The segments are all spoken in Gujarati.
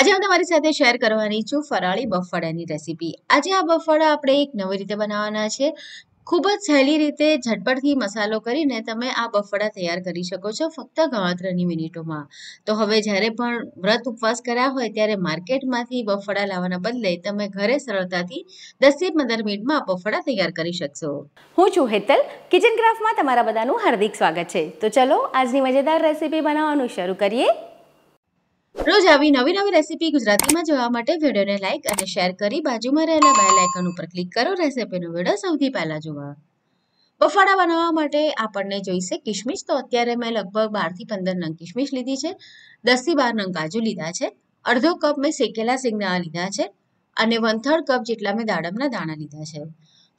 આજે હું તમારી સાથે શેર કરવાની છું ફરાળી બફાડાની રેસીપી આજે આ બફાડા આપણે એક નવી રીતે બનાવવાના છે ખૂબ જ સહેલી રીતે ઝટપટથી મસાલો કરીને તમે આ બફાડા તૈયાર કરી શકો છો ફક્ત ગણતરીની મિનિટોમાં તો હવે જ્યારે પણ વ્રત ઉપવાસ કર્યા હોય ત્યારે માર્કેટમાંથી બફાડા લાવવાના બદલે તમે ઘરે સરળતાથી દસથી પંદર મિનિટમાં આ બફાડા તૈયાર કરી શકશો હું છું હેતલ કિચન ક્રાફ્ટમાં તમારા બધાનું હાર્દિક સ્વાગત છે તો ચલો આજની મજેદાર રેસીપી બનાવવાનું શરૂ કરીએ રોજ આવી નવી નવી રેસીપી ગુજરાતીમાં જોવા માટે વિડીયોને લાઇક અને શેર કરી બાજુમાં રહેલા બેલ આઇકન ઉપર ક્લિક કરો રેસીપીનો વિડીયો સૌથી પહેલાં જોવા બફાડા બનાવવા માટે આપણને જોઈશે કિશમિશ તો અત્યારે મેં લગભગ બારથી પંદર નંગ કિશમિશ લીધી છે દસથી બાર નંગ કાજુ લીધા છે અડધો કપ મેં શેકેલા સિંગના લીધા છે અને વન થર્ડ કપ જેટલા મેં દાડમના દાણા લીધા છે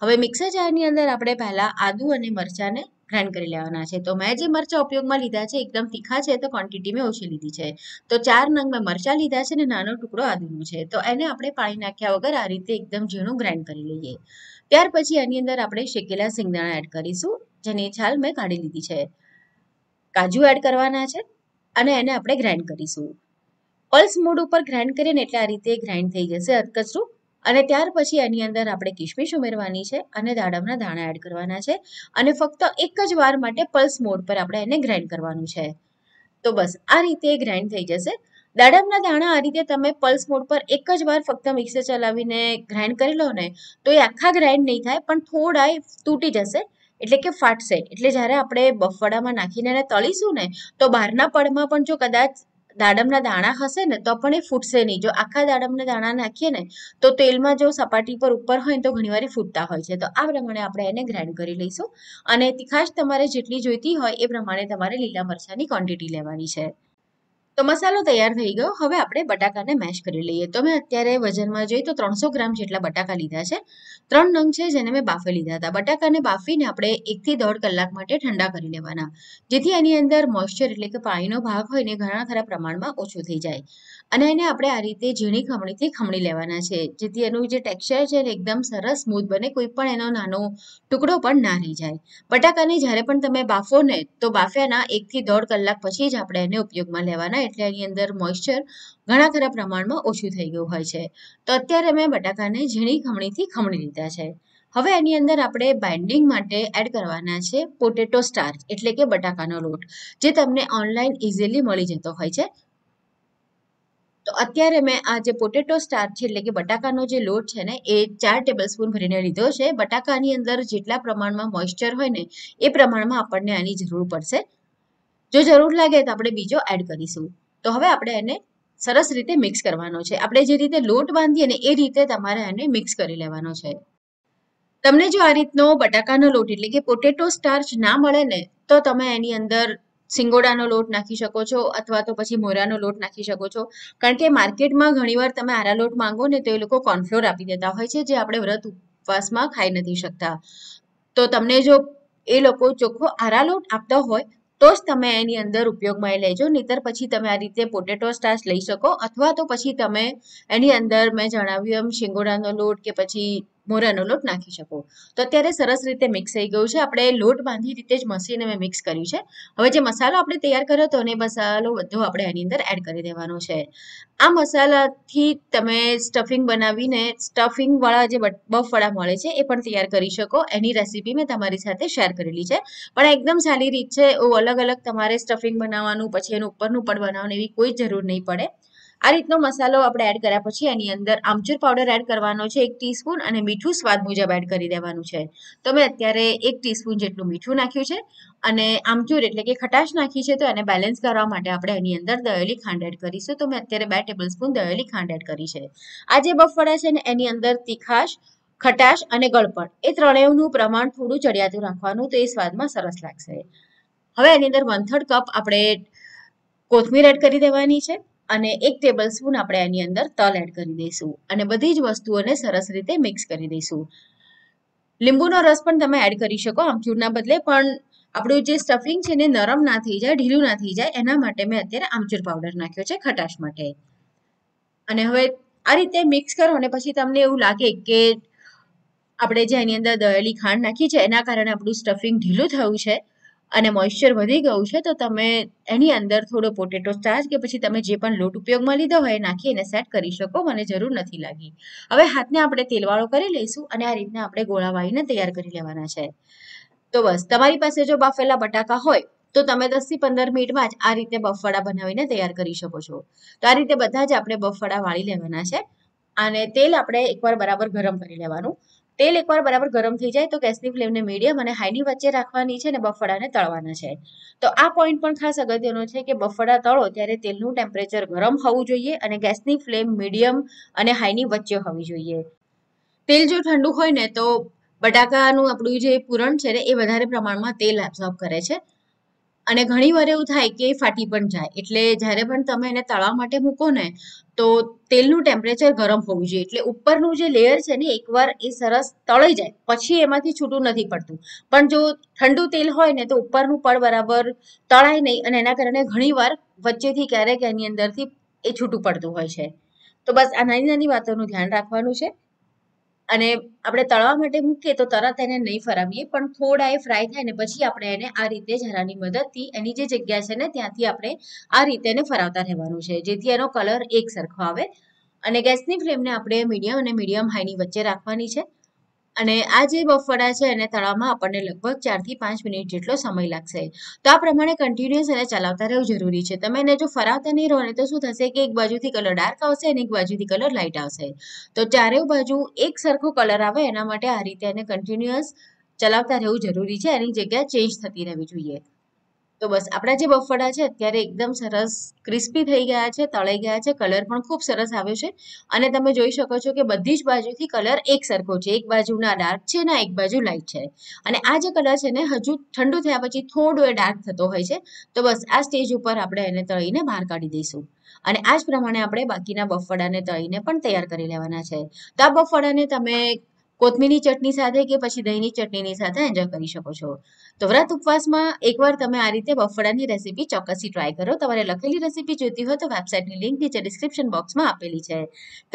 હવે મિક્સર જારની અંદર આપણે પહેલાં આદુ અને મરચાંને ગ્રાઇન્ડ કરી લેવાના છે તો મેં જે મરચાં ઉપયોગમાં લીધા છે એકદમ તીખા છે તો ક્વોન્ટિટી મેં ઓછી લીધી છે તો ચાર નંગ મેં મરચાં લીધા છે ને નાનો ટુકડો આદુનો છે તો એને આપણે પાણી નાખ્યા વગર આ રીતે એકદમ ઝીણું ગ્રાઇન્ડ કરી લઈએ ત્યાર પછી એની અંદર આપણે શેકેલા સિંગદાણા એડ કરીશું જેની છાલ મેં કાઢી લીધી છે કાજુ એડ કરવાના છે અને એને આપણે ગ્રાઇન્ડ કરીશું પલ્સ મૂડ ઉપર ગ્રાઇન્ડ કરીએ ને એટલે આ રીતે ગ્રાઇન્ડ થઈ જશે અધકચરું અને ત્યાર પછી એની અંદર આપણે કિશમિશ ઉમેરવાની છે અને દાડમના દાણા એડ કરવાના છે અને ફક્ત એક જ વાર માટે પલ્સ મોડ પર આપણે એને ગ્રાઇન્ડ કરવાનું છે તો બસ આ રીતે ગ્રાઇન્ડ થઈ જશે દાડમના દાણા આ રીતે તમે પલ્સ મોડ પર એક જ વાર ફક્ત મિક્સર ચલાવીને ગ્રાઇન્ડ કરી લો ને તો એ આખા ગ્રાઇન્ડ નહીં થાય પણ થોડા તૂટી જશે એટલે કે ફાટશે એટલે જ્યારે આપણે બફાડામાં નાખીને એને તળીશું ને તો બહારના પડમાં પણ જો કદાચ દાડમના દાણા હશે ને તો પણ એ ફૂટશે નહીં જો આખા દાડમના દાણા નાખીએ ને તો તેલમાં જો સપાટી પર ઉપર હોય તો ઘણીવાર ફૂટતા હોય છે તો આ પ્રમાણે આપણે એને ગ્રાઇન્ડ કરી લઈશું અને તીખાશ તમારે જેટલી જોઈતી હોય એ પ્રમાણે તમારે લીલા મરચાંની ક્વોન્ટિટી લેવાની છે તો મસાલો તૈયાર થઈ ગયો હવે આપણે બટાકાને મેશ કરી લઈએ તો મેં અત્યારે વજનમાં જોઈએ તો ત્રણસો ગ્રામ જેટલા બટાકા લીધા છે ત્રણ નંગ છે જેને મેં બાફી લીધા હતા બટાકાને બાફીને આપણે એકથી દોઢ કલાક માટે ઠંડા કરી લેવાના જેથી એની અંદર મોઇશ્ચર એટલે કે પાણીનો ભાગ હોય ને ઘણા ખરા પ્રમાણમાં ઓછો થઈ જાય અને એને આપણે આ રીતે ઝીણી ખમણીથી ખમણી લેવાના છે જેથી એનું જે ટેક્સચર છે એ એકદમ સરસ સ્મૂથ બને કોઈ પણ એનો નાનો ટુકડો પણ ના રહી જાય બટાકાને જ્યારે પણ તમે બાફો ને તો બાફ્યાના એકથી દોઢ કલાક પછી જ આપણે એને ઉપયોગમાં લેવાના એટલે એની અંદર મોઇશ્ચર ઘણા ખરા પ્રમાણમાં ઓછું થઈ ગયું હોય છે તો અત્યારે મેં બટાકાને ઝીણી ખમણીથી ખમણી લીધા છે હવે એની અંદર આપણે બાઇન્ડિંગ માટે એડ કરવાના છે પોટેટો સ્ટાર્ચ એટલે કે બટાકાનો લોટ જે તમને ઓનલાઈન ઇઝીલી મળી જતો હોય છે તો અત્યારે મેં આ જે પોટેટો સ્ટાર છે એટલે કે બટાકાનો જે લોટ છે ને એ ચાર ટેબલ સ્પૂન ભરીને લીધો છે બટાકાની અંદર જેટલા પ્રમાણમાં મોઇસ્ચર હોય ને એ પ્રમાણમાં આપણને આની જરૂર પડશે જો જરૂર લાગે તો આપણે બીજો એડ કરીશું તો હવે આપણે એને સરસ રીતે મિક્સ કરવાનો છે આપણે જે રીતે લોટ બાંધીએ ને એ રીતે તમારે એને મિક્સ કરી લેવાનો છે તમને જો આ રીતનો બટાકાનો લોટ એટલે કે પોટેટો સ્ટાર્ચ ના મળે ને તો તમે એની અંદર સિંગોડાનો લોટ નાખી શકો છો અથવા તો પછી મોરાનો લોટ નાખી શકો છો કારણ કે માર્કેટમાં ઘણીવાર તમે આરા લોટ માંગો ને તો એ લોકો કોર્નફ્લોર આપી દેતા હોય છે જે આપણે વ્રત ઉપવાસમાં ખાઈ નથી શકતા તો તમને જો એ લોકો ચોખ્ખો આરા લોટ આપતા હોય તો જ તમે એની અંદર ઉપયોગમાં એ લેજો નહીતર પછી તમે આ રીતે પોટેટો સ્ટાર્ચ લઈ શકો અથવા તો પછી તમે એની અંદર મેં જણાવ્યું એમ શિંગોડાનો લોટ કે પછી મોરાનો લોટ નાખી શકો તો અત્યારે સરસ રીતે મિક્સ થઈ ગયું છે આપણે લોટ બાંધી રીતે જ મસીને મેં મિક્સ કર્યું છે હવે જે મસાલો આપણે તૈયાર કર્યો હતો એ મસાલો બધો આપણે એની અંદર એડ કરી દેવાનો છે આ મસાલાથી તમે સ્ટફિંગ બનાવીને સ્ટફિંગવાળા જે બફ વડા મળે છે એ પણ તૈયાર કરી શકો એની રેસીપી મેં તમારી સાથે શેર કરેલી છે પણ એકદમ સારી રીત છે અલગ અલગ તમારે સ્ટફિંગ બનાવવાનું પછી એનું ઉપરનું પણ બનાવવાનું એવી કોઈ જરૂર નહીં પડે આ રીતનો મસાલો આપણે એડ કર્યા પછી એની અંદર આમચૂર પાવડર એડ કરવાનો છે એક ટીસ્પૂન અને મીઠું સ્વાદ મુજબ એડ કરી દેવાનું છે તો મેં અત્યારે એક ટીસ્પૂન જેટલું મીઠું નાખ્યું છે અને આમચૂર એટલે કે ખટાશ નાખી છે તો એને બેલેન્સ કરવા માટે આપણે એની અંદર દળેલી ખાંડ એડ કરીશું તો મેં અત્યારે બે ટેબલ સ્પૂન દળેલી ખાંડ એડ કરી છે આ જે બફાડા છે ને એની અંદર તીખાશ ખટાશ અને ગળપણ એ ત્રણેયનું પ્રમાણ થોડું ચડિયાતું રાખવાનું તો એ સ્વાદમાં સરસ લાગશે હવે એની અંદર વન થર્ડ કપ આપણે કોથમીર એડ કરી દેવાની છે અને એક ટેબલ સ્પૂન આપણે એની અંદર તલ એડ કરી દઈશું અને બધી જ વસ્તુઓને સરસ રીતે મિક્સ કરી દઈશું લીંબુનો રસ પણ તમે એડ કરી શકો આમચૂરના બદલે પણ આપણું જે સ્ટફિંગ છે ને નરમ ના થઈ જાય ઢીલું ના થઈ જાય એના માટે મેં અત્યારે આમચૂર પાવડર નાખ્યો છે ખટાશ માટે અને હવે આ રીતે મિક્સ કરો અને પછી તમને એવું લાગે કે આપણે જે એની અંદર દળેલી ખાંડ નાખી છે એના કારણે આપણું સ્ટફિંગ ઢીલું થયું છે અને મોઇશ્ચર વધી ગયું છે તો તમે એની અંદર થોડો પોટેટો સ્ટાર્ચ કે પછી તમે જે પણ લોટ ઉપયોગમાં લીધો હોય એ નાખી એને સેટ કરી શકો મને જરૂર નથી લાગી હવે હાથને આપણે તેલવાળો કરી લઈશું અને આ રીતના આપણે ગોળા વાળીને તૈયાર કરી લેવાના છે તો બસ તમારી પાસે જો બાફેલા બટાકા હોય તો તમે દસ થી પંદર મિનિટમાં જ આ રીતે બફાડા બનાવીને તૈયાર કરી શકો છો તો આ રીતે બધા જ આપણે બફાડા વાળી લેવાના છે અને તેલ આપણે એકવાર બરાબર ગરમ કરી લેવાનું તેલ એકવાર બરાબર ગરમ થઈ જાય તો ગેસની ફ્લેમને મીડિયમ અને હાઈની વચ્ચે રાખવાની છે અને બફાડાને તળવાના છે તો આ પોઈન્ટ પણ ખાસ અગત્યનો છે કે બફડા તળો ત્યારે તેલનું ટેમ્પરેચર ગરમ હોવું જોઈએ અને ગેસની ફ્લેમ મીડિયમ અને હાઈની વચ્ચે હોવી જોઈએ તેલ જો ઠંડુ હોય ને તો બટાકાનું આપણું જે પૂરણ છે ને એ વધારે પ્રમાણમાં તેલ એબ્ઝોર્બ કરે છે અને ઘણી વાર એવું થાય કે ફાટી પણ જાય એટલે જ્યારે પણ તમે એને તળવા માટે મૂકો ને તો તેલનું ટેમ્પરેચર ગરમ હોવું જોઈએ એટલે ઉપરનું જે લેયર છે ને એકવાર એ સરસ તળાઈ જાય પછી એમાંથી છૂટું નથી પડતું પણ જો ઠંડુ તેલ હોય ને તો ઉપરનું પડ બરાબર તળાય નહીં અને એના કારણે ઘણીવાર વચ્ચેથી ક્યારેક એની અંદરથી એ છૂટું પડતું હોય છે તો બસ આ નાની નાની વાતોનું ધ્યાન રાખવાનું છે અને આપણે તળવા માટે મૂકીએ તો તરત એને નહીં ફરાવીએ પણ થોડા એ ફ્રાય થાય ને પછી આપણે એને આ રીતે જરાની મદદથી એની જે જગ્યા છે ને ત્યાંથી આપણે આ રીતે એને ફરાવતા રહેવાનું છે જેથી એનો કલર એક સરખો આવે અને ગેસની ફ્લેમને આપણે મીડિયમ અને મીડિયમ હાઈની વચ્ચે રાખવાની છે અને આ જે બફારા છે એને તળવામાં આપણને લગભગ ચારથી પાંચ મિનિટ જેટલો સમય લાગશે તો આ પ્રમાણે કન્ટિન્યુઅસ એને ચલાવતા રહેવું જરૂરી છે તમે એને જો ફરાવતા નહીં રહો ને તો શું થશે કે એક બાજુથી કલર ડાર્ક આવશે અને એક બાજુથી કલર લાઇટ આવશે તો ચારેય બાજુ એક સરખો કલર આવે એના માટે આ રીતે એને કન્ટિન્યુઅસ ચલાવતા રહેવું જરૂરી છે એની જગ્યા ચેન્જ થતી રહેવી જોઈએ તો બસ આપણા જે બફડા છે અત્યારે એકદમ સરસ ક્રિસ્પી થઈ ગયા છે તળાઈ ગયા છે કલર પણ ખૂબ સરસ આવ્યો છે અને તમે જોઈ શકો છો કે બધી જ બાજુથી કલર એક સરખો છે એક બાજુના ડાર્ક છે ના એક બાજુ લાઇટ છે અને આ જે કલર છે ને હજુ ઠંડુ થયા પછી થોડો એ ડાર્ક થતો હોય છે તો બસ આ સ્ટેજ ઉપર આપણે એને તળીને બહાર કાઢી દઈશું અને આ જ પ્રમાણે આપણે બાકીના બફડાને તળીને પણ તૈયાર કરી લેવાના છે તો આ બફાડાને તમે કોથમીરની ચટણી સાથે કે પછી દહીંની ચટણીની સાથે એન્જોય કરી શકો છો તો વ્રત ઉપવાસમાં એકવાર તમે આ રીતે બફાડાની રેસીપી ચોક્કસથી ટ્રાય કરો તમારે લખેલી રેસીપી જોઈતી હોય તો વેબસાઇટની લિંક નીચે ડિસ્ક્રિપ્શન બોક્સમાં આપેલી છે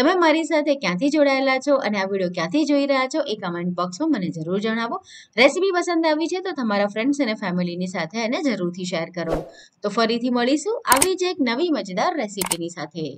તમે મારી સાથે ક્યાંથી જોડાયેલા છો અને આ વિડીયો ક્યાંથી જોઈ રહ્યા છો એ કમેન્ટ બોક્સમાં મને જરૂર જણાવો રેસીપી પસંદ આવી છે તો તમારા ફ્રેન્ડ્સ અને ફેમિલીની સાથે એને જરૂરથી શેર કરો તો ફરીથી મળીશું આવી જ એક નવી મજેદાર રેસીપીની સાથે